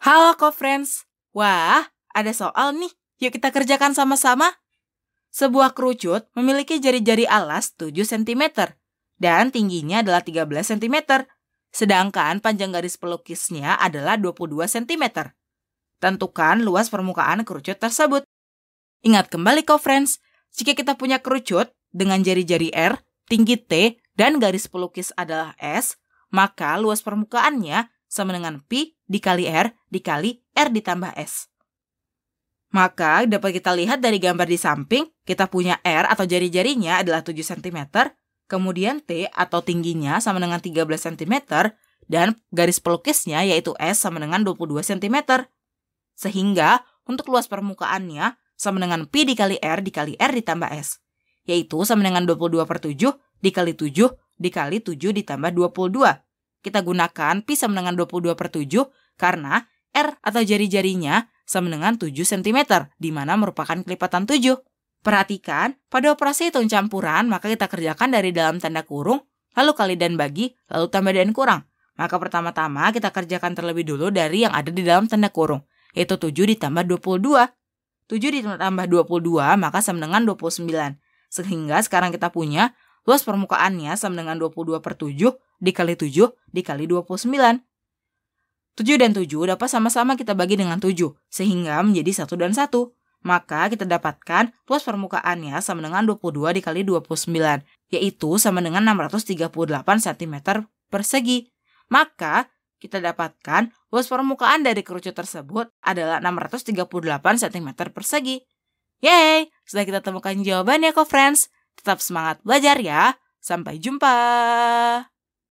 Halo co-friends, wah ada soal nih, yuk kita kerjakan sama-sama. Sebuah kerucut memiliki jari-jari alas 7 cm dan tingginya adalah 13 cm, sedangkan panjang garis pelukisnya adalah 22 cm. Tentukan luas permukaan kerucut tersebut. Ingat kembali co friends, jika kita punya kerucut dengan jari-jari R, tinggi T, dan garis pelukis adalah S, maka luas permukaannya sama dengan P dikali R dikali R ditambah S. Maka dapat kita lihat dari gambar di samping, kita punya R atau jari-jarinya adalah 7 cm, kemudian T atau tingginya sama dengan 13 cm, dan garis pelukisnya yaitu S sama dengan 22 cm. Sehingga untuk luas permukaannya sama dengan P dikali R dikali R ditambah S, yaitu sama dengan 22 per 7 dikali 7 dikali 7 ditambah 22, kita gunakan pi sama dengan 22 per 7 karena R atau jari-jarinya sama dengan 7 cm, di mana merupakan kelipatan 7. Perhatikan, pada operasi hitung campuran, maka kita kerjakan dari dalam tanda kurung, lalu kali dan bagi, lalu tambah dan kurang. Maka pertama-tama kita kerjakan terlebih dulu dari yang ada di dalam tanda kurung, yaitu 7 ditambah 22. 7 ditambah 22 maka sama dengan 29. Sehingga sekarang kita punya Luas permukaannya sama dengan 22 per 7 dikali 7 dikali 29. 7 dan 7 dapat sama-sama kita bagi dengan 7, sehingga menjadi 1 dan 1. Maka kita dapatkan luas permukaannya sama dengan 22 dikali 29, yaitu sama dengan 638 cm persegi. Maka kita dapatkan luas permukaan dari kerucut tersebut adalah 638 cm persegi. Yeay, sudah kita temukan jawabannya kok friends. Tetap semangat belajar ya. Sampai jumpa.